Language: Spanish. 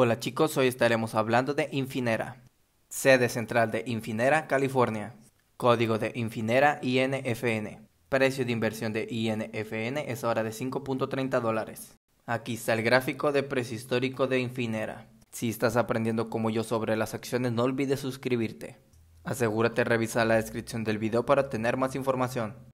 Hola chicos, hoy estaremos hablando de Infinera, sede central de Infinera, California, código de Infinera INFN. Precio de inversión de INFN es ahora de 5.30 dólares. Aquí está el gráfico de precio histórico de Infinera. Si estás aprendiendo como yo sobre las acciones, no olvides suscribirte. Asegúrate de revisar la descripción del video para tener más información.